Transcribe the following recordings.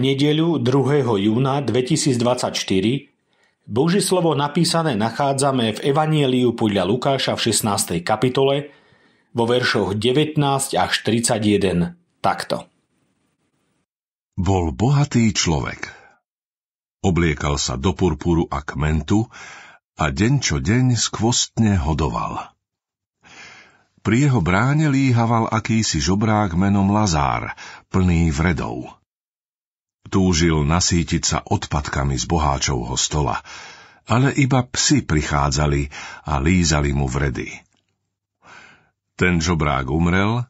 nedeľu 2. júna 2024 Boží slovo napísané nachádzame v Evanieliu podľa Lukáša v 16. kapitole vo veršoch 19 až 31 takto. Bol bohatý človek. Obliekal sa do purpuru a kmentu a deň čo deň skvostne hodoval. Pri jeho bráne líhaval akýsi žobrák menom Lazár, plný vredov. Túžil nasítiť sa odpadkami z boháčovho stola, ale iba psi prichádzali a lízali mu vredy. Ten žobrák umrel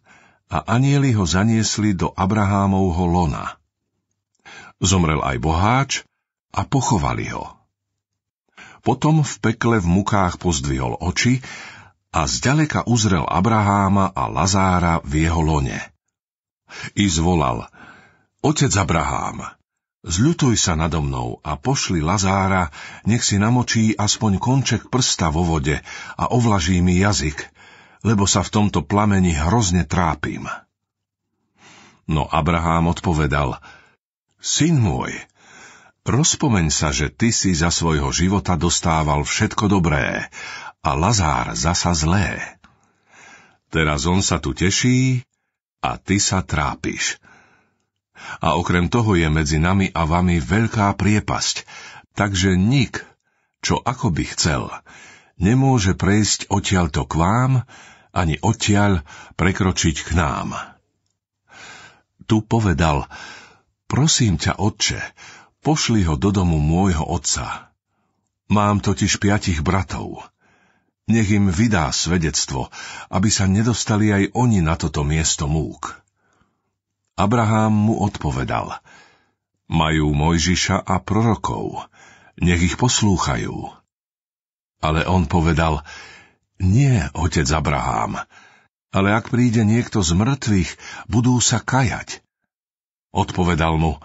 a anieli ho zaniesli do Abrahámovho lona. Zomrel aj boháč a pochovali ho. Potom v pekle v mukách pozdvihol oči a zďaleka uzrel Abraháma a Lazára v jeho lone. I zvolal – Otec Abraham, zľutuj sa nado mnou a pošli Lazára, nech si namočí aspoň konček prsta vo vode a ovlaží mi jazyk, lebo sa v tomto plameni hrozne trápim. No Abraham odpovedal, Syn môj, rozpomeň sa, že ty si za svojho života dostával všetko dobré a Lazár zasa zlé. Teraz on sa tu teší a ty sa trápiš a okrem toho je medzi nami a vami veľká priepasť, takže nik, čo ako by chcel, nemôže prejsť odtiaľto k vám, ani odtiaľ prekročiť k nám. Tu povedal, prosím ťa, otče, pošli ho do domu môjho otca. Mám totiž piatich bratov. Nech im vydá svedectvo, aby sa nedostali aj oni na toto miesto múk. Abraham mu odpovedal, majú Mojžiša a prorokov, nech ich poslúchajú. Ale on povedal, nie, otec Abraham, ale ak príde niekto z mŕtvych, budú sa kajať. Odpovedal mu,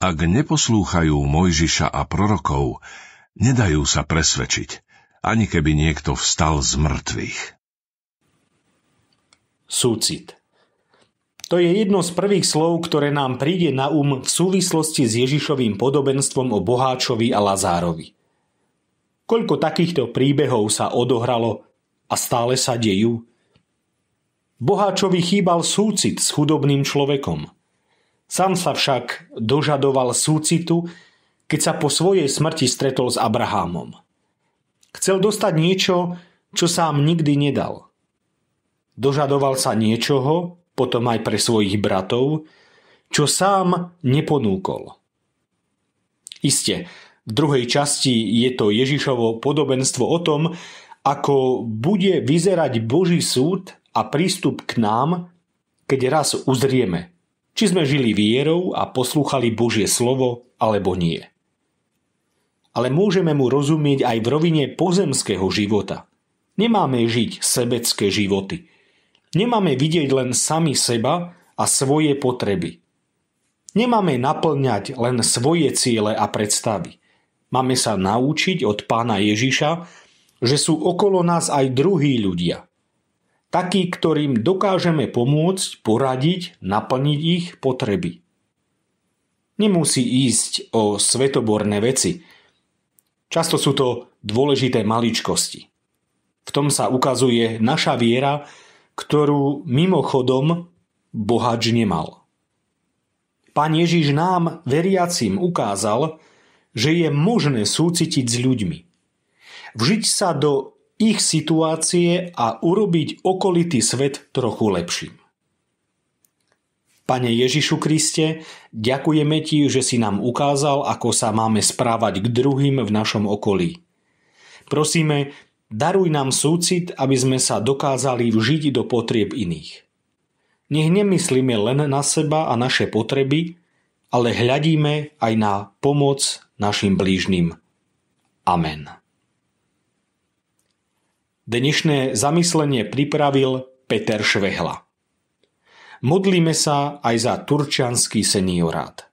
ak neposlúchajú Mojžiša a prorokov, nedajú sa presvedčiť, ani keby niekto vstal z mŕtvych. Súcit to je jedno z prvých slov, ktoré nám príde na um v súvislosti s Ježišovým podobenstvom o boháčovi a Lazárovi. Koľko takýchto príbehov sa odohralo a stále sa dejú? Boháčovi chýbal súcit s chudobným človekom. Sam sa však dožadoval súcitu, keď sa po svojej smrti stretol s Abrahámom. Chcel dostať niečo, čo sám nikdy nedal. Dožadoval sa niečoho, potom aj pre svojich bratov, čo sám neponúkol. Isté, v druhej časti je to Ježišovo podobenstvo o tom, ako bude vyzerať Boží súd a prístup k nám, keď raz uzrieme, či sme žili vierou a poslúchali Božie slovo alebo nie. Ale môžeme mu rozumieť aj v rovine pozemského života. Nemáme žiť sebecké životy – Nemáme vidieť len sami seba a svoje potreby. Nemáme naplňať len svoje ciele a predstavy. Máme sa naučiť od pána Ježiša, že sú okolo nás aj druhí ľudia. Takí, ktorým dokážeme pomôcť, poradiť, naplniť ich potreby. Nemusí ísť o svetoborné veci. Často sú to dôležité maličkosti. V tom sa ukazuje naša viera, ktorú mimochodom bohač nemal. Pán Ježiš nám, veriacim, ukázal, že je možné súcitiť s ľuďmi. Vžiť sa do ich situácie a urobiť okolitý svet trochu lepším. Pane Ježišu Kriste, ďakujeme Ti, že si nám ukázal, ako sa máme správať k druhým v našom okolí. Prosíme, Daruj nám súcit, aby sme sa dokázali vžiť do potrieb iných. Nech nemyslíme len na seba a naše potreby, ale hľadíme aj na pomoc našim blížnym. Amen. Dnešné zamyslenie pripravil Peter Švehla. Modlíme sa aj za turčianský seniorát.